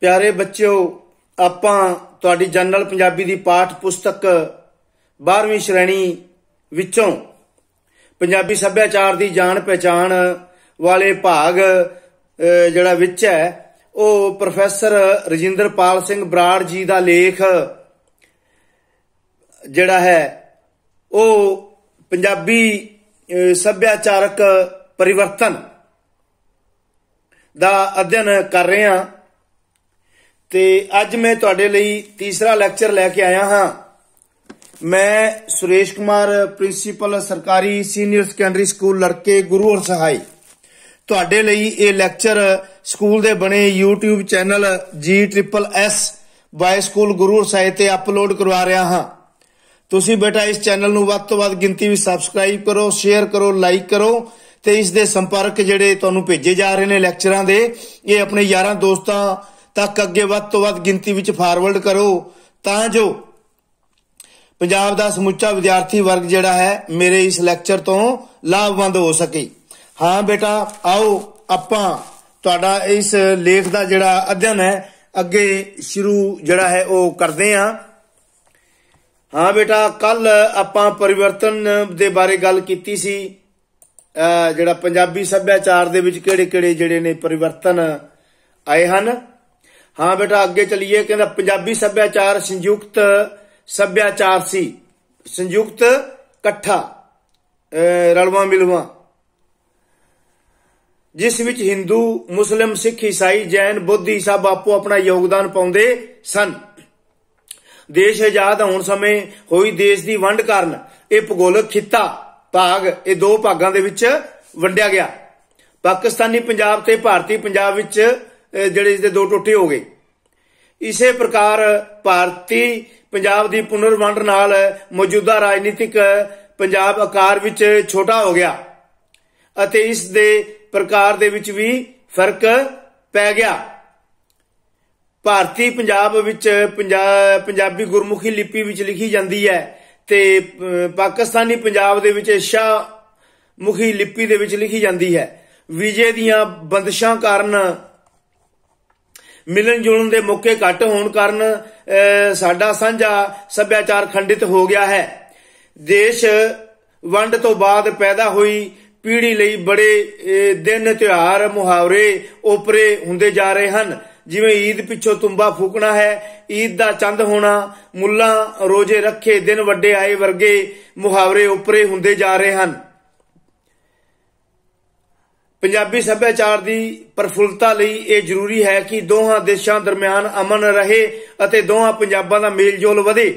ਪਿਆਰੇ ਬੱਚਿਓ ਆਪਾਂ ਤੁਹਾਡੀ ਜਨਰਲ ਪੰਜਾਬੀ ਦੀ ਪਾਠ ਪੁਸਤਕ 12ਵੀਂ ਸ਼੍ਰੇਣੀ ਵਿੱਚੋਂ ਪੰਜਾਬੀ ਸੱਭਿਆਚਾਰ ਦੀ ਜਾਣ ਪਛਾਣ ਵਾਲੇ ਭਾਗ ਜਿਹੜਾ ਵਿੱਚ ਹੈ ਉਹ ਪ੍ਰੋਫੈਸਰ ਰਜਿੰਦਰਪਾਲ ਸਿੰਘ ਬਰਾੜ ਜੀ ਦਾ ਲੇਖ ਜਿਹੜਾ ਹੈ ਉਹ ਪੰਜਾਬੀ ਸੱਭਿਆਚਾਰਕ ਪਰਿਵਰਤਨ ਦਾ ਅਧਿਐਨ ਕਰ ਰਹੇ ਹਾਂ ਤੇ ਅੱਜ ਮੈਂ ਤੁਹਾਡੇ ਲਈ ਤੀਸਰਾ ਲੈਕਚਰ ਲੈ ਕੇ ਆਇਆ ਹਾਂ ਮੈਂ ਸੁਰੇਸ਼ ਕੁਮਾਰ ਪ੍ਰਿੰਸੀਪਲ ਸਰਕਾਰੀ ਸੀਨੀਅਰ ਸੈਕੰਡਰੀ ਸਕੂਲ ਲੜਕੇ ਗੁਰੂ ਔਰ ਸਹਾਈ ਤੁਹਾਡੇ ਲਈ ਇਹ ਲੈਕਚਰ ਸਕੂਲ ਦੇ ਬਣੇ YouTube ਚੈਨਲ ਜੀ ਟ੍ਰਿਪਲ ਬਾਈ ਸਕੂਲ ਗੁਰੂ ਔਰ ਸਹਾਈ ਤੇ ਅਪਲੋਡ ਕਰਵਾ ਰਿਹਾ ਹਾਂ ਤੁਸੀਂ ਬੇਟਾ ਇਸ ਚੈਨਲ ਨੂੰ ਵੱਧ ਤੋਂ ਵੱਧ ਗਿਣਤੀ ਵਿੱਚ ਸਬਸਕ੍ਰਾਈਬ ਕਰੋ ਸ਼ੇਅਰ ਕਰੋ ਲਾਈਕ ਕਰੋ ਤੇ ਇਸ ਦੇ ਸੰਪਰਕ ਜਿਹੜੇ ਤੁਹਾਨੂੰ ਭੇਜੇ ਜਾ ਰਹੇ ਨੇ ਲੈਕਚਰਾਂ ਦੇ ਇਹ ਆਪਣੇ ਯਾਰਾਂ ਦੋਸਤਾਂ ਤੱਕ ਅੱਗੇ ਵੱਧ ਤੋਂ ਵੱਧ ਗਿਣਤੀ ਵਿੱਚ ਫਾਰਵਰਡ ਕਰੋ ਤਾਂ ਜੋ ਪੰਜਾਬ ਦਾ ਸਮੁੱਚਾ ਵਿਦਿਆਰਥੀ ਵਰਗ ਜਿਹੜਾ ਹੈ ਮੇਰੇ ਇਸ ਲੈਕਚਰ ਤੋਂ ਲਾਭਵੰਦ ਹੋ ਸਕੇ ਹਾਂ ਬੇਟਾ ਆਓ ਆਪਾਂ ਤੁਹਾਡਾ ਇਸ ਲੇਖ ਦਾ ਜਿਹੜਾ ਅਧਿਐਨ ਹੈ ਅੱਗੇ ਸ਼ੁਰੂ ਜਿਹੜਾ ਹੈ ਉਹ ਕਰਦੇ ਆਂ ਹਾਂ ਬੇਟਾ ਕੱਲ ਆਪਾਂ ਪਰਿਵਰਤਨ ਦੇ ਬਾਰੇ ਗੱਲ ਕੀਤੀ ਸੀ ਜਿਹੜਾ ਪੰਜਾਬੀ ਸੱਭਿਆਚਾਰ ਦੇ ਵਿੱਚ ਕਿਹੜੇ-ਕਿਹੜੇ ਜਿਹੜੇ ਨੇ ਪਰਿਵਰਤਨ ਆਏ ਹਨ ਹਾਂ ਬੇਟਾ ਅੱਗੇ ਚਲੀਏ ਕਹਿੰਦਾ ਪੰਜਾਬੀ ਸੱਭਿਆਚਾਰ ਸੰਯੁਕਤ ਸੱਭਿਆਚਾਰ ਸੀ ਸੰਯੁਕਤ ਇਕੱਠਾ ਰਲਵਾ ਮਿਲਵਾ ਜਿਸ ਵਿੱਚ Hindu Muslim Sikh Isai Jain Buddhi ਸਭ ਆਪੋ ਆਪਣਾ ਯੋਗਦਾਨ ਪਾਉਂਦੇ ਸਨ ਦੇਸ਼ ਆਜ਼ਾਦ ਹੋਣ ਸਮੇਂ ਹੋਈ ਦੇਸ਼ ਦੀ ਵੰਡ ਕਰਨ ਇਹ ਭੂਗੋਲਿਕ ਖਿੱਤਾ ਭਾਗ ਇਹ ਦੋ ਭਾਗਾਂ ਦੇ ਵਿੱਚ ਵੰਡਿਆ ਗਿਆ ਪਾਕਿਸਤਾਨੀ ਪੰਜਾਬ ਤੇ ਭਾਰਤੀ ਪੰਜਾਬ ਵਿੱਚ ਜਿਹੜੇ ਇਸ ਦੇ ਦੋ ਟੋਟੇ ਹੋ ਗਏ ਇਸੇ ਪ੍ਰਕਾਰ ਭਾਰਤੀ ਪੰਜਾਬ ਦੀ ਪੁਨਰਵੰਡ ਨਾਲ ਮੌਜੂਦਾ ਰਾਜਨੀਤਿਕ ਪੰਜਾਬ ਆਕਾਰ ਵਿੱਚ ਛੋਟਾ ਹੋ ਗਿਆ ਅਤੇ ਇਸ ਦੇ ਪ੍ਰਕਾਰ ਦੇ ਵਿੱਚ ਵੀ ਫਰਕ ਪੈ ਗਿਆ ਭਾਰਤੀ ਪੰਜਾਬ ਵਿੱਚ ਪੰਜਾਬੀ ਗੁਰਮੁਖੀ ਲਿਪੀ ਵਿੱਚ ਲਿਖੀ ਜਾਂਦੀ ਹੈ ਤੇ ਪਾਕਿਸਤਾਨੀ ਪੰਜਾਬ ਦੇ ਵਿੱਚ ਸ਼ਾ ਮੁਖੀ ਲਿਪੀ ਦੇ ਵਿੱਚ ਲਿਖੀ ਜਾਂਦੀ ਹੈ ਵਿਜੇ ਦੀਆਂ ਬੰਦਸ਼ਾਂ ਕਾਰਨ ਮਿਲਣ ਜੁਲਣ ਦੇ ਮੌਕੇ ਘੱਟ ਹੋਣ ਕਾਰਨ ਸਾਡਾ ਸਾਂਝਾ ਸੱਭਿਆਚਾਰ ਖੰਡਿਤ ਹੋ ਗਿਆ ਹੈ ਦੇਸ਼ ਵੰਡ ਤੋਂ ਬਾਅਦ ਪੈਦਾ ਹੋਈ ਪੀੜ੍ਹੀ ਲਈ ਬੜੇ ਦਿਨ ਤਿਹਾਰ ਮੁਹਾਵਰੇ ਉਪਰੇ ਹੁੰਦੇ ਜਾ ਰਹੇ ਹਨ ਜਿਵੇਂ ਈਦ ਪਿੱਛੋਂ ਤੁੰਬਾ ਫੂਕਣਾ ਹੈ ਈਦ ਦਾ ਚੰਦ ਹੋਣਾ ਮੁੱਲਾ ਰੋਜੇ ਰੱਖੇ ਦਿਨ ਵੱਡੇ ਆਏ ਵਰਗੇ ਮੁਹਾਵਰੇ ਉਪਰੇ ਹੁੰਦੇ ਜਾ ਰਹੇ ਹਨ ਪੰਜਾਬੀ ਸੱਭਿਆਚਾਰ ਦੀ ਪਰਫੁੱਲਤਾ ਲਈ ਇਹ ਜ਼ਰੂਰੀ ਹੈ ਕਿ ਦੋਹਾਂ ਦੇਸ਼ਾਂ ਦਰਮਿਆਨ ਅਮਨ ਰਹੇ ਅਤੇ ਦੋਹਾਂ ਪੰਜਾਬਾਂ ਦਾ ਮੇਲਜੋਲ ਵਧੇ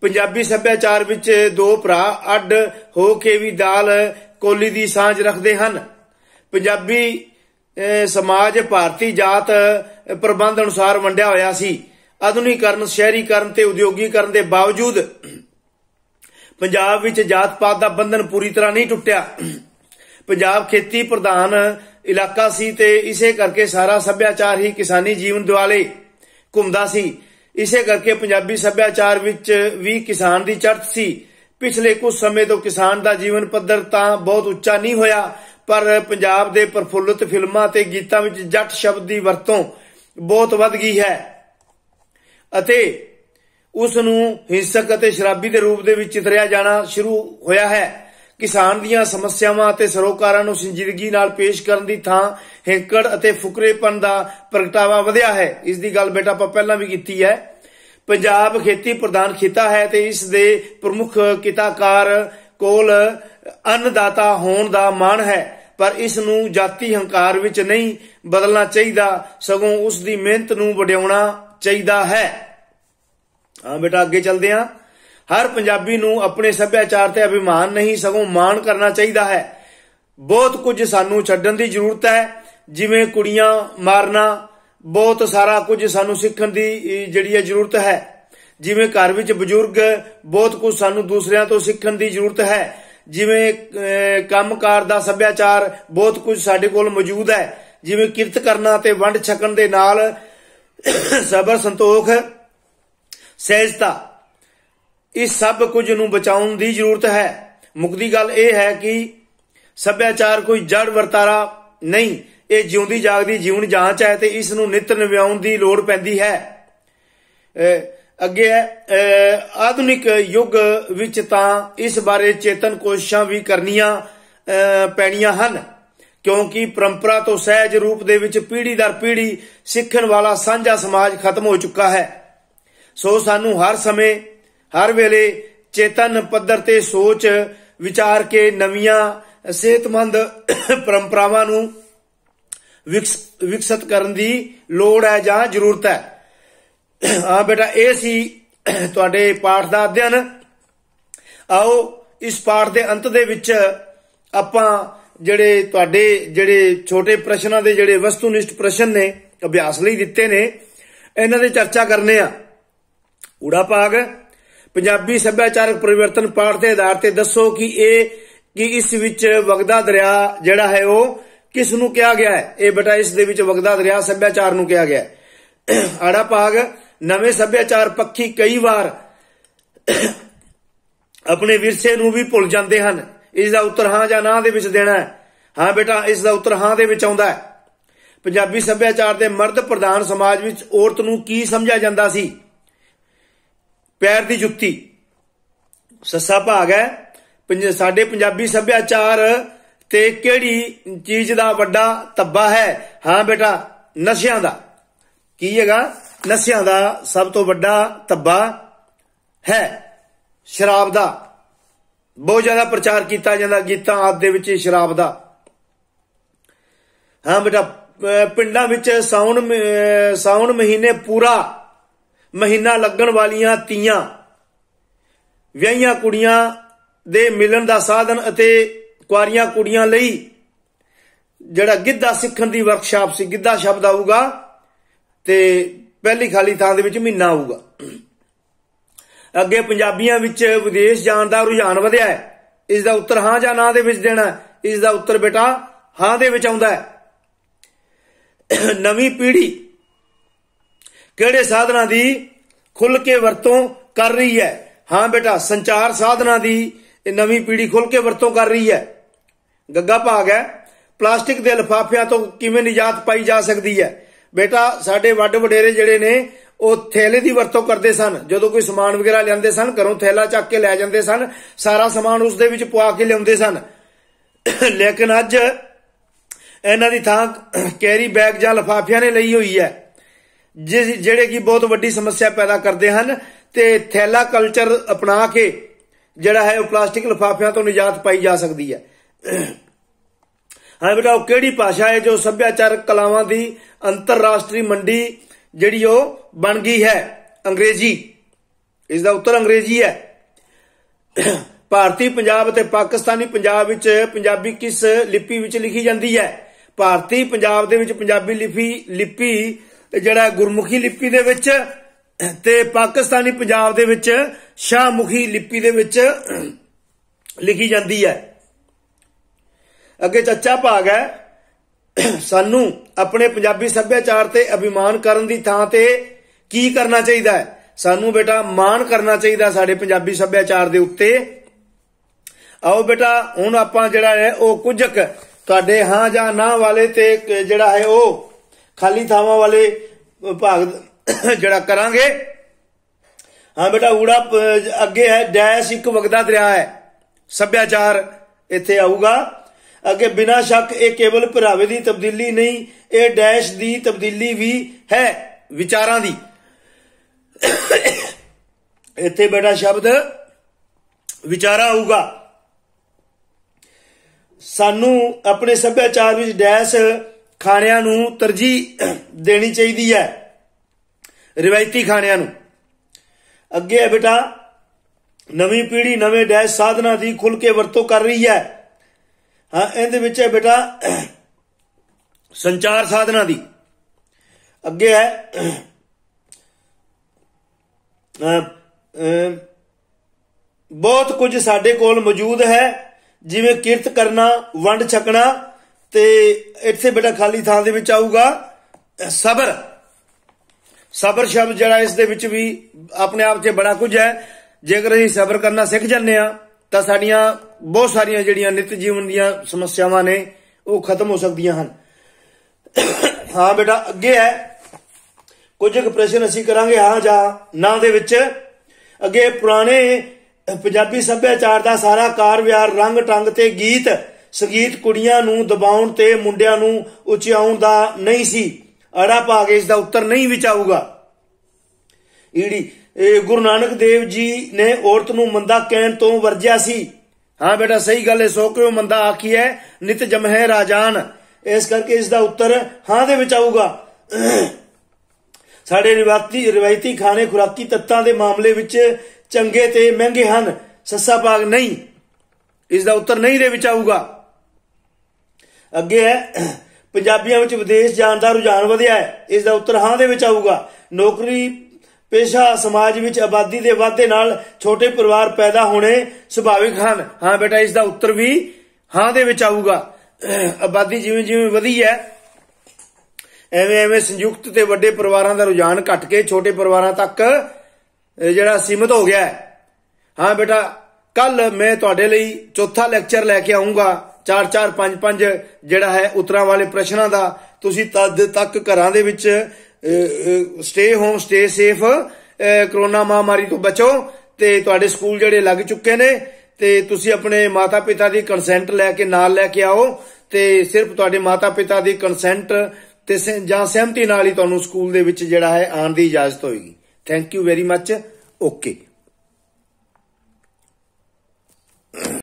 ਪੰਜਾਬੀ ਸੱਭਿਆਚਾਰ ਵਿੱਚ ਦੋ ਭਰਾ ਅੱਡ ਹੋ ਕੇ ਵੀ ਦਾਲ ਕੋਲੀ ਦੀ ਸਾਂਝ ਰੱਖਦੇ ਹਨ ਪੰਜਾਬੀ ਸਮਾਜ ਭਾਰਤੀ ਜਾਤ ਪ੍ਰਬੰਧ ਅਨੁਸਾਰ ਵੰਡਿਆ ਹੋਇਆ ਸੀ ਆਧੁਨਿਕਰਨ ਸ਼ਹਿਰੀਕਰਨ ਤੇ ਉਦਯੋਗੀਕਰਨ ਦੇ ਬਾਵਜੂਦ ਪੰਜਾਬ ਵਿੱਚ ਜਾਤ ਪਾਤ ਦਾ ਬੰਧਨ ਪੂਰੀ ਤਰ੍ਹਾਂ ਨਹੀਂ ਟੁੱਟਿਆ ਪੰਜਾਬ ਖੇਤੀ ਪ੍ਰਧਾਨ ਇਲਾਕਾ ਸੀ ਤੇ ਇਸੇ ਕਰਕੇ ਸਾਰਾ ਸੱਭਿਆਚਾਰ ਹੀ ਕਿਸਾਨੀ ਜੀਵਨ ਦੁਆਲੇ ਘੁੰਮਦਾ ਸੀ ਇਸੇ ਕਰਕੇ ਪੰਜਾਬੀ ਸੱਭਿਆਚਾਰ ਵਿੱਚ ਵੀ ਕਿਸਾਨ ਦੀ ਚੜ੍ਹਤ ਸੀ ਪਿਛਲੇ ਕੁਝ ਸਮੇਂ ਤੋਂ ਕਿਸਾਨ ਦਾ ਜੀਵਨ ਪੱਧਰ ਤਾਂ ਬਹੁਤ ਉੱਚਾ ਨਹੀਂ ਹੋਇਆ ਪਰ ਪੰਜਾਬ ਦੇ ਪ੍ਰਫੁੱਲਤ ਫਿਲਮਾਂ ਤੇ ਗੀਤਾਂ ਵਿੱਚ ਜੱਟ ਸ਼ਬਦ ਦੀ ਵਰਤੋਂ ਬਹੁਤ ਵੱਧ ਗਈ ਹੈ ਅਤੇ ਉਸ ਨੂੰ ਹਿੰਸਕ ਅਤੇ ਸ਼ਰਾਬੀ ਦੇ ਰੂਪ ਦੇ ਵਿੱਚ ਚਿਤਰਿਆ ਜਾਣਾ ਸ਼ੁਰੂ ਹੋਇਆ ਹੈ ਕਿਸਾਨ ਦੀਆਂ ਸਮੱਸਿਆਵਾਂ ਅਤੇ ਸਰੋਕਾਰਾਂ ਨੂੰ ਸੰਜੀਦਗੀ ਨਾਲ ਪੇਸ਼ ਕਰਨ ਦੀ ਥਾਂ ਹੇਂਕੜ ਅਤੇ ਫੁਕਰੇਪਨ ਦਾ ਪ੍ਰਗਟਾਵਾ ਵਧਿਆ ਹੈ ਇਸ ਦੀ ਗੱਲ ਬੇਟਾ ਆਪਾਂ ਪਹਿਲਾਂ ਵੀ ਕੀਤੀ ਹੈ ਪੰਜਾਬ ਖੇਤੀ ਪ੍ਰਧਾਨ ਖੇਤਾ ਹੈ ਤੇ ਇਸ ਦੇ ਪ੍ਰਮੁੱਖ ਕਿਤਾਕਾਰ ਕੋਲ ਅੰਨਦਾਤਾ ਹੋਣ ਦਾ ਮਾਣ ਹੈ ਪਰ ਇਸ ਨੂੰ ਜਾਤੀ ਹੰਕਾਰ ਵਿੱਚ ਨਹੀਂ ਬਦਲਣਾ ਚਾਹੀਦਾ ਸਗੋਂ ਉਸ ਦੀ ਮਿਹਨਤ ਨੂੰ ਵਡਿਆਉਣਾ ਚਾਹੀਦਾ ਹੈ ਹਾਂ ਬੇਟਾ ਅੱਗੇ ਚੱਲਦੇ ਹਾਂ ਹਰ ਪੰਜਾਬੀ ਨੂੰ ਆਪਣੇ ਸੱਭਿਆਚਾਰ ਤੇ ਅਭਿਮਾਨ ਨਹੀਂ ਸਗੋਂ ਮਾਣ ਕਰਨਾ ਚਾਹੀਦਾ ਹੈ ਬਹੁਤ ਕੁਝ ਸਾਨੂੰ ਛੱਡਣ ਦੀ ਜ਼ਰੂਰਤ ਹੈ ਜਿਵੇਂ ਕੁੜੀਆਂ ਮਾਰਨਾ ਬਹੁਤ ਸਾਰਾ ਕੁਝ ਸਾਨੂੰ ਸਿੱਖਣ ਦੀ ਜਿਹੜੀ ਹੈ ਜ਼ਰੂਰਤ ਹੈ ਜਿਵੇਂ ਘਰ ਵਿੱਚ ਬਜ਼ੁਰਗ ਬਹੁਤ ਕੁਝ ਸਾਨੂੰ ਦੂਸਰਿਆਂ ਤੋਂ ਸਿੱਖਣ ਦੀ ਜ਼ਰੂਰਤ ਹੈ ਜਿਵੇਂ ਕੰਮਕਾਰ ਦਾ ਸੱਭਿਆਚਾਰ ਬਹੁਤ ਕੁਝ ਸਾਡੇ ਕੋਲ ਮੌਜੂਦ ਹੈ ਜਿਵੇਂ ਕਿਰਤ ਕਰਨਾ ਤੇ ਵੰਡ ਛਕਣ ਦੇ ਨਾਲ ਸਬਰ ਸੰਤੋਖ ਸਹਿਜਤਾ ਇਹ ਸਭ ਕੁਝ ਨੂੰ ਬਚਾਉਣ ਦੀ ਜ਼ਰੂਰਤ ਹੈ ਮੁਕਦੀ ਗੱਲ ਇਹ ਹੈ ਕਿ ਸੱਭਿਆਚਾਰ ਕੋਈ ਜੜ ਵਰਤਾਰਾ ਨਹੀਂ ਇਹ ਜਿਉਂਦੀ ਜਾਗਦੀ ਜੀਵਨ ਜਾਂਚ ਹੈ ਤੇ ਇਸ ਨੂੰ ਨਿਤ ਨਵਿਆਉਣ ਦੀ ਲੋੜ ਪੈਂਦੀ ਹੈ ਅੱਗੇ ਆਧੁਨਿਕ ਯੁੱਗ ਵਿੱਚ ਤਾਂ ਇਸ ਬਾਰੇ ਚੇਤਨ ਕੋਸ਼ਿਸ਼ਾਂ ਵੀ ਕਰਨੀਆਂ ਪੈਣੀਆਂ ਹਨ ਕਿਉਂਕਿ ਪਰੰਪਰਾ ਤੋਂ ਸਹਿਜ ਰੂਪ ਦੇ ਵਿੱਚ ਪੀੜ੍ਹੀ ਦਰ ਪੀੜ੍ਹੀ ਸਿੱਖਣ ਵਾਲਾ ਸਾਂਝਾ ਸਮਾਜ ਖਤਮ ਹੋ ਚੁੱਕਾ ਹੈ ਸੋ ਸਾਨੂੰ ਹਰ ਸਮੇਂ ਹਰ ਵੇਲੇ ਚੇਤਨ ਪੱਧਰ ਤੇ ਸੋਚ ਵਿਚਾਰ ਕੇ ਨਵੀਆਂ ਸਿਹਤਮੰਦ ਪਰੰਪਰਾਵਾਂ ਨੂੰ ਵਿਕਸਿਤ ਕਰਨ ਦੀ ਲੋੜ ਹੈ ਜਾਂ ਜ਼ਰੂਰਤ ਹੈ ਹਾਂ ਬੇਟਾ ਇਹ ਸੀ ਤੁਹਾਡੇ ਪਾਠ ਦਾ ਅਧਿਐਨ ਆਓ ਇਸ ਪਾਠ ਦੇ ਅੰਤ ਦੇ ਵਿੱਚ ਆਪਾਂ ਜਿਹੜੇ ਤੁਹਾਡੇ ਜਿਹੜੇ ਛੋਟੇ ਪ੍ਰਸ਼ਨਾਂ ਦੇ ਜਿਹੜੇ ਵਸਤੂਨਿਸ਼ਟ ਪ੍ਰਸ਼ਨ ਨੇ ਅਭਿਆਸ ਲਈ ਦਿੱਤੇ ਨੇ ਇਹਨਾਂ ਦੇ ਚਰਚਾ ਕਰਨੇ ਆ ਊੜਾ ਪਾਗ ਪੰਜਾਬੀ ਸੱਭਿਆਚਾਰਕ ਪਰਿਵਰਤਨ ਪਾਠ ਦੇ ਆਧਾਰ ਤੇ ਦੱਸੋ ਕਿ ਇਹ ਕਿ ਇਸ ਵਿੱਚ ਵਗਦਾ ਦਰਿਆ ਜਿਹੜਾ ਹੈ ਉਹ ਕਿਸ ਨੂੰ ਕਿਹਾ ਗਿਆ ਹੈ ਇਹ ਬਟਾ ਇਸ ਦੇ ਵਿੱਚ ਵਗਦਾ ਦਰਿਆ ਸੱਭਿਆਚਾਰ ਨੂੰ ਕਿਹਾ ਗਿਆ ਹੈ ਆੜਾ ਭਾਗ ਨਵੇਂ ਸੱਭਿਆਚਾਰ ਪੱਖੀ ਕਈ ਵਾਰ ਆਪਣੇ ਵਿਰਸੇ ਨੂੰ ਵੀ ਭੁੱਲ ਜਾਂਦੇ ਹਨ ਇਸ ਦਾ ਉੱਤਰ ਹਾਂ ਜਾਂ ਨਾ ਦੇ ਵਿੱਚ ਦੇਣਾ ਹੈ ਹਾਂ ਬੇਟਾ ਇਸ ਦਾ ਉੱਤਰ ਹਾਂ ਦੇ ਵਿੱਚ ਆਉਂਦਾ ਹੈ ਪੰਜਾਬੀ ਸੱਭਿਆਚਾਰ ਦੇ ਮਰਦ ਪ੍ਰਧਾਨ ਸਮਾਜ ਵਿੱਚ ਔਰਤ ਨੂੰ ਕੀ ਸਮਝਿਆ ਜਾਂਦਾ ਸੀ ਪੈਰ ਦੀ ਜੁੱਤੀ ਸੱਸਾ ਭਾਗ ਹੈ ਸਾਡੇ ਪੰਜਾਬੀ ਸੱਭਿਆਚਾਰ ਤੇ ਕਿਹੜੀ ਚੀਜ਼ ਦਾ ਵੱਡਾ ਤੱਬਾ ਹੈ ਹਾਂ ਬੇਟਾ ਨਸ਼ਿਆਂ ਦਾ ਕੀ ਹੈਗਾ ਨਸ਼ਿਆਂ ਦਾ ਸਭ ਤੋਂ ਵੱਡਾ ਤੱਬਾ ਹੈ ਸ਼ਰਾਬ ਦਾ ਬਹੁਤ ਜ਼ਿਆਦਾ ਪ੍ਰਚਾਰ ਕੀਤਾ ਜਾਂਦਾ ਗੀਤਾਂ ਆਦ ਦੇ ਵਿੱਚ ਸ਼ਰਾਬ ਦਾ ਹਾਂ ਬੇਟਾ ਪਿੰਡਾਂ ਵਿੱਚ ਸਾਉਣ ਸਾਉਣ ਮਹੀਨੇ ਪੂਰਾ ਮਹੀਨਾ ਲੱਗਣ ਵਾਲੀਆਂ ਤੀਆਂ ਵਿਆਹੀਆਂ ਕੁੜੀਆਂ ਦੇ ਮਿਲਣ ਦਾ ਸਾਧਨ ਅਤੇ ਕੁਆਰੀਆਂ ਕੁੜੀਆਂ ਲਈ ਜਿਹੜਾ ਗਿੱਧਾ ਸਿੱਖਣ ਦੀ ਵਰਕਸ਼ਾਪ ਸੀ ਗਿੱਧਾ ਸ਼ਬਦ ਆਊਗਾ ਤੇ ਪਹਿਲੀ ਖਾਲੀ ਥਾਂ ਦੇ ਵਿੱਚ ਮਹੀਨਾ ਆਊਗਾ ਅੱਗੇ ਪੰਜਾਬੀਆਂ ਵਿੱਚ ਵਿਦੇਸ਼ ਜਾਣ ਦਾ ਰੁਝਾਨ ਵਧਿਆ ਹੈ ਇਸ ਦਾ ਉੱਤਰ ਹਾਂ ਜਾਂ ਨਾ ਦੇ ਵਿੱਚ ਦੇਣਾ ਇਸ ਦਾ ਉੱਤਰ ਬੇਟਾ ਹਾਂ ਦੇ ਵਿੱਚ ਆਉਂਦਾ ਹੈ ਨਵੀਂ ਪੀੜ੍ਹੀ ਕਿਹੜੇ ਸਾਧਨਾ ਦੀ ਖੁੱਲ ਕੇ ਵਰਤੋਂ ਕਰ ਰਹੀ ਹੈ ਹਾਂ ਬੇਟਾ ਸੰਚਾਰ ਸਾਧਨਾ ਦੀ ਇਹ ਨਵੀਂ ਪੀੜ੍ਹੀ ਖੁੱਲ ਕੇ ਵਰਤੋਂ ਕਰ ਰਹੀ ਹੈ ਗੱਗਾ ਭਾਗ ਹੈ ਪਲਾਸਟਿਕ ਦੇ ਲਫਾਫਿਆਂ ਤੋਂ ਕਿਵੇਂ ਨਿਜਾਤ ਪਾਈ ਜਾ ਸਕਦੀ ਹੈ ਬੇਟਾ ਸਾਡੇ ਵੱਡ ਵਡੇਰੇ ਜਿਹੜੇ ਨੇ ਉਹ ਥੈਲੇ ਦੀ ਵਰਤੋਂ ਕਰਦੇ ਸਨ ਜਦੋਂ ਕੋਈ ਸਮਾਨ ਵਗੈਰਾ ਲਿਆਉਂਦੇ ਸਨ ਘਰੋਂ ਥੈਲਾ ਚੱਕ ਕੇ ਲੈ ਜਾਂਦੇ ਸਨ ਸਾਰਾ ਸਮਾਨ ਉਸ ਦੇ ਵਿੱਚ ਪਵਾ ਕੇ ਲਿਆਉਂਦੇ ਸਨ ਲੇਕਿਨ ਅੱਜ ਇਹਨਾਂ ਦੀ ਥਾਂ ਕੈਰੀ ਬੈਗ ਜਾਂ ਲਫਾਫਿਆਂ ਨੇ ਲਈ ਹੋਈ ਹੈ ਜਿਹੜੇ ਕਿ ਬਹੁਤ ਵੱਡੀ ਸਮੱਸਿਆ ਪੈਦਾ ਕਰਦੇ ਹਨ ਤੇ ਥੈਲਾ ਕਲਚਰ ਅਪਣਾ ਕੇ ਜਿਹੜਾ ਹੈ ਉਹ ਪਲਾਸਟਿਕ ਲਫਾਫਿਆਂ ਤੋਂ ਨਿਜਾਤ ਪਾਈ ਜਾ ਸਕਦੀ ਹੈ ਹਾਂ ਬੇਟਾ ਉਹ ਕਿਹੜੀ ਭਾਸ਼ਾ ਹੈ ਜੋ ਸੱਭਿਆਚਾਰ ਕਲਾਵਾਂ ਦੀ ਅੰਤਰਰਾਸ਼ਟਰੀ ਮੰਡੀ ਜਿਹੜੀ ਉਹ ਬਣ ਗਈ ਹੈ ਅੰਗਰੇਜ਼ੀ ਇਸ ਦਾ ਉੱਤਰ ਅੰਗਰੇਜ਼ੀ ਹੈ ਭਾਰਤੀ ਪੰਜਾਬ ਅਤੇ ਪਾਕਿਸਤਾਨੀ ਪੰਜਾਬ ਵਿੱਚ ਪੰਜਾਬੀ ਕਿਸ ਲਿਪੀ ਵਿੱਚ ਲਿਖੀ ਜਾਂਦੀ ਹੈ ਭਾਰਤੀ ਪੰਜਾਬ ਦੇ ਵਿੱਚ ਪੰਜਾਬੀ ਲਿਪੀ ਲਿਪੀ ਤੇ ਜਿਹੜਾ ਗੁਰਮੁਖੀ ਲਿਪੀ ਦੇ ਵਿੱਚ ਤੇ ਪਾਕਿਸਤਾਨੀ ਪੰਜਾਬ ਦੇ ਵਿੱਚ ਸ਼ਾਹਮੁਖੀ ਲਿਪੀ ਦੇ ਵਿੱਚ ਲਿਖੀ ਜਾਂਦੀ ਹੈ ਅੱਗੇ ਚੱਚਾ ਭਾਗ ਹੈ ਸਾਨੂੰ ਆਪਣੇ ਪੰਜਾਬੀ ਸੱਭਿਆਚਾਰ ਤੇ ਅਭਿਮਾਨ ਕਰਨ ਦੀ ਥਾਂ ਤੇ ਕੀ ਕਰਨਾ ਚਾਹੀਦਾ ਹੈ ਸਾਨੂੰ ਬੇਟਾ ਮਾਣ ਕਰਨਾ ਚਾਹੀਦਾ ਸਾਡੇ ਪੰਜਾਬੀ ਸੱਭਿਆਚਾਰ ਦੇ ਉੱਤੇ ਆਓ ਬੇਟਾ ਹੁਣ ਆਪਾਂ ਜਿਹੜਾ ਹੈ ਉਹ ਕੁਝਕ ਤੁਹਾਡੇ ਹਾਂ ਜਾਂ ਨਾ ਵਾਲੇ ਤੇ ਜਿਹੜਾ ਹੈ ਉਹ ਖਾਲੀ ਥਾਵਾਂ ਵਾਲੇ ਭਾਗ ਜਿਹੜਾ ਕਰਾਂਗੇ ਹਾਂ ਬੇਟਾ ਊੜਾ ਅੱਗੇ ਹੈ ਡੈਸ਼ ਇੱਕ ਵਗਦਾ ਦਰਿਆ ਹੈ ਸੱਭਿਆਚਾਰ ਇੱਥੇ ਆਊਗਾ ਅੱਗੇ ਬਿਨਾਂ ਸ਼ੱਕ ਇਹ ਕੇਵਲ ਭਰਾਵੇ ਦੀ ਤਬਦੀਲੀ ਨਹੀਂ ਇਹ ਡੈਸ਼ ਦੀ ਤਬਦੀਲੀ ਵੀ ਹੈ ਵਿਚਾਰਾਂ ਦੀ ਇੱਥੇ ਬੇਟਾ ਸ਼ਬਦ ਵਿਚਾਰਾ ਆਊਗਾ ਸਾਨੂੰ ਆਪਣੇ ਸੱਭਿਆਚਾਰ ਵਿੱਚ ਡੈਸ਼ ਖਾਣਿਆਂ ਨੂੰ ਤਰਜੀਹ ਦੇਣੀ ਚਾਹੀਦੀ ਹੈ ਰਿਵਾਇਤੀ ਖਾਣਿਆਂ ਨੂੰ ਅੱਗੇ ਹੈ ਬੇਟਾ ਨਵੀਂ ਪੀੜ੍ਹੀ ਨਵੇਂ ਡੈਸ਼ ਸਾਧਨਾ ਦੀ ਖੁੱਲ ਕੇ ਵਰਤੋਂ ਕਰ ਰਹੀ ਹੈ ਹਾਂ ਇਹਦੇ ਵਿੱਚ ਹੈ ਬੇਟਾ ਸੰਚਾਰ ਸਾਧਨਾ ਦੀ ਅੱਗੇ ਹੈ ਬਹੁਤ ਕੁਝ ਸਾਡੇ ਕੋਲ ਮੌਜੂਦ ਹੈ ਜਿਵੇਂ ਕਿਰਤ ਕਰਨਾ ਵੰਡ ਛਕਣਾ ਤੇ ਇੱਥੇ ਬੇਟਾ ਖਾਲੀ ਥਾਂ ਦੇ ਵਿੱਚ ਆਊਗਾ ਸਬਰ ਸਬਰ ਸ਼ਬਦ ਜਿਹੜਾ ਇਸ ਦੇ ਵਿੱਚ ਵੀ ਆਪਣੇ ਆਪ 'ਚ ਬੜਾ ਕੁਝ ਹੈ ਜੇਕਰ ਅਸੀਂ ਸਬਰ ਕਰਨਾ ਸਿੱਖ ਜੰਨੇ ਆ ਤਾਂ ਸਾਡੀਆਂ ਬਹੁਤ ਸਾਰੀਆਂ ਜਿਹੜੀਆਂ ਨਿਤ ਜੀਵਨ ਦੀਆਂ ਸਮੱਸਿਆਵਾਂ ਨੇ ਉਹ ਖਤਮ ਹੋ ਸਕਦੀਆਂ ਹਨ ਹਾਂ ਬੇਟਾ ਅੱਗੇ ਹੈ ਕੁਝ ਇੱਕ ਪ੍ਰਸ਼ਨ ਅਸੀਂ ਕਰਾਂਗੇ ਹਾਂ ਜਾਂ ਨਾ ਦੇ ਵਿੱਚ ਅੱਗੇ ਪੁਰਾਣੇ ਪੰਜਾਬੀ ਸੱਭਿਆਚਾਰ ਦਾ ਸਾਰਾ ਕਾਰ ਵਿਹਾਰ ਰੰਗ ਟੰਗ ਤੇ ਗੀਤ ਸੰਗੀਤ ਕੁੜੀਆਂ ਨੂੰ ਦਬਾਉਣ ਤੇ ਮੁੰਡਿਆਂ ਨੂੰ ਉਚਿਆਉਣ ਦਾ ਨਹੀਂ ਸੀ ਅੜਾ ਕੇ ਇਸ ਦਾ ਉੱਤਰ ਨਹੀਂ ਵਿਚਾਊਗਾ ਈੜੀ ਗੁਰੂ ਨਾਨਕ ਦੇਵ ਜੀ ਨੇ ਔਰਤ ਨੂੰ ਮੰਦਾ ਕਹਿਣ ਤੋਂ ਵਰਜਿਆ ਸੀ ਹਾਂ ਬੇਟਾ ਸਹੀ ਗੱਲ ਹੈ ਸੋ ਕਿਉ ਮੰਦਾ ਆਖੀ ਹੈ ਨਿਤ ਜਮਹਿ ਰਾਜਾਨ ਇਸ ਕਰਕੇ ਇਸ ਦਾ ਉੱਤਰ ਹਾਂ ਦੇ ਵਿੱਚ ਆਊਗਾ ਸਾਡੇ ਰਿਵਾਇਤੀ ਰਿਵਾਇਤੀ ਖਾਣੇ ਖੁਰਾਕੀ ਤੱਤਾਂ ਦੇ ਮਾਮਲੇ ਵਿੱਚ ਚੰਗੇ ਤੇ ਮਹਿੰਗੇ ਹਨ ਸੱਸਾ ਭਾਗ ਨਹੀਂ ਇਸ ਦਾ ਉੱਤਰ ਨਹੀਂ ਦੇ ਵਿੱਚ ਆਊਗਾ ਅੱਗੇ ਹੈ ਪੰਜਾਬੀਆਂ ਵਿੱਚ ਵਿਦੇਸ਼ ਜਾਣ ਦਾ ਰੁਝਾਨ ਵਧਿਆ ਹੈ ਇਸ ਦਾ ਉੱਤਰ ਹਾਂ ਦੇ ਵਿੱਚ ਆਊਗਾ ਨੌਕਰੀ ਪੇਸ਼ਾ ਸਮਾਜ ਵਿੱਚ ਆਬਾਦੀ ਦੇ ਵਾਧੇ ਨਾਲ ਛੋਟੇ ਪਰਿਵਾਰ ਪੈਦਾ ਹੋਣੇ ਸੁਭਾਵਿਕ ਹਨ ਹਾਂ ਬੇਟਾ ਇਸ ਦਾ ਉੱਤਰ ਵੀ ਹਾਂ ਦੇ ਵਿੱਚ ਆਊਗਾ ਆਬਾਦੀ ਜਿਵੇਂ ਜਿਵੇਂ ਵਧੀ ਹੈ ਐਵੇਂ ਐਵੇਂ ਸੰਯੁਕਤ ਤੇ ਵੱਡੇ ਪਰਿਵਾਰਾਂ ਦਾ ਰੁਝਾਨ ਘਟ ਕੇ ਛੋਟੇ ਪਰਿਵਾਰਾਂ ਤੱਕ ਜਿਹੜਾ ਸੀਮਤ ਹੋ ਗਿਆ ਹੈ ਹਾਂ ਬੇਟਾ ਕੱਲ ਮੈਂ ਤੁਹਾਡੇ ਲਈ ਚੌਥਾ ਲੈਕਚਰ ਲੈ ਕੇ ਆਉਂਗਾ 4-4 5-5 ਜਿਹੜਾ ਹੈ ਉਤਰਾ ਵਾਲੇ ਪ੍ਰਸ਼ਨਾਂ ਦਾ ਤੁਸੀਂ ਤਦ ਤੱਕ ਘਰਾਂ ਦੇ ਵਿੱਚ stay home stay safe corona ਮਹਾਮਾਰੀ ਤੋਂ ਬਚੋ ਤੇ ਤੁਹਾਡੇ ਸਕੂਲ ਜਿਹੜੇ ਲੱਗ ਚੁੱਕੇ ਨੇ ਤੇ ਤੁਸੀਂ ਆਪਣੇ ਮਾਤਾ ਪਿਤਾ ਦੀ ਕੰਸੈਂਟ ਲੈ ਕੇ ਨਾਲ ਲੈ ਕੇ ਆਓ ਤੇ ਸਿਰਫ ਤੁਹਾਡੇ ਮਾਤਾ ਪਿਤਾ ਦੀ ਕੰਸੈਂਟ ਤੇ ਜਾਂ ਸਹਿਮਤੀ ਨਾਲ ਹੀ ਤੁਹਾਨੂੰ ਸਕੂਲ ਦੇ ਵਿੱਚ ਜਿਹੜਾ ਹੈ ਆਉਣ ਦੀ ਇਜਾਜ਼ਤ ਹੋਏਗੀ thank you very much okay